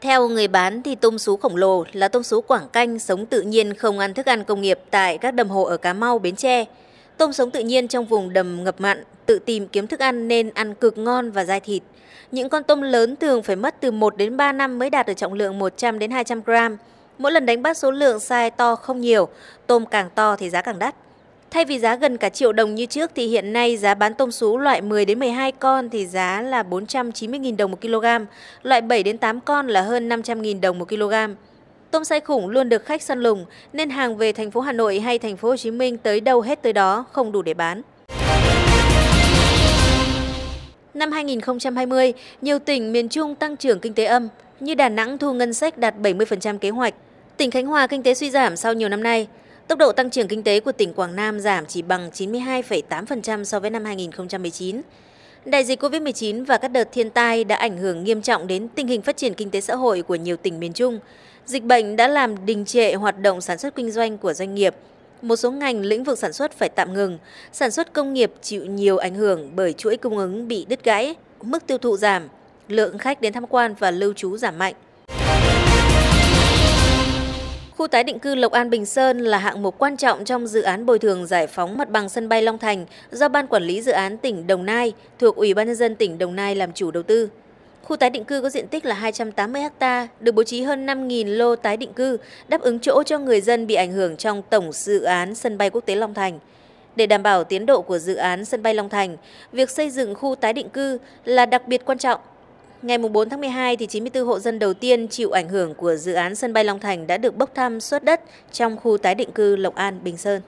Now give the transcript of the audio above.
Theo người bán thì tôm sú khổng lồ là tôm sú Quảng Canh sống tự nhiên không ăn thức ăn công nghiệp tại các đầm hồ ở cà Mau, Bến Tre. Tôm sống tự nhiên trong vùng đầm ngập mặn, tự tìm kiếm thức ăn nên ăn cực ngon và dai thịt. Những con tôm lớn thường phải mất từ 1 đến 3 năm mới đạt được trọng lượng 100 đến 200 gram. Mỗi lần đánh bắt số lượng size to không nhiều, tôm càng to thì giá càng đắt. Thay vì giá gần cả triệu đồng như trước thì hiện nay giá bán tôm sú loại 10 đến 12 con thì giá là 490.000 đồng một kg, loại 7 đến 8 con là hơn 500.000 đồng một kg. Tôm say khủng luôn được khách săn lùng nên hàng về thành phố Hà Nội hay thành phố Hồ Chí Minh tới đâu hết tới đó không đủ để bán. Năm 2020, nhiều tỉnh miền Trung tăng trưởng kinh tế âm, như Đà Nẵng thu ngân sách đạt 70% kế hoạch. Tỉnh Khánh Hòa kinh tế suy giảm sau nhiều năm nay. Tốc độ tăng trưởng kinh tế của tỉnh Quảng Nam giảm chỉ bằng 92,8% so với năm 2019. Đại dịch COVID-19 và các đợt thiên tai đã ảnh hưởng nghiêm trọng đến tình hình phát triển kinh tế xã hội của nhiều tỉnh miền Trung. Dịch bệnh đã làm đình trệ hoạt động sản xuất kinh doanh của doanh nghiệp. Một số ngành lĩnh vực sản xuất phải tạm ngừng, sản xuất công nghiệp chịu nhiều ảnh hưởng bởi chuỗi cung ứng bị đứt gãy, mức tiêu thụ giảm, lượng khách đến tham quan và lưu trú giảm mạnh. Khu tái định cư Lộc An Bình Sơn là hạng mục quan trọng trong dự án bồi thường giải phóng mặt bằng sân bay Long Thành do Ban Quản lý Dự án tỉnh Đồng Nai thuộc Ủy ban Nhân dân tỉnh Đồng Nai làm chủ đầu tư. Khu tái định cư có diện tích là 280 ha, được bố trí hơn 5.000 lô tái định cư, đáp ứng chỗ cho người dân bị ảnh hưởng trong tổng dự án sân bay quốc tế Long Thành. Để đảm bảo tiến độ của dự án sân bay Long Thành, việc xây dựng khu tái định cư là đặc biệt quan trọng Ngày 4 tháng 12, thì 94 hộ dân đầu tiên chịu ảnh hưởng của dự án sân bay Long Thành đã được bốc thăm xuất đất trong khu tái định cư Lộc An, Bình Sơn.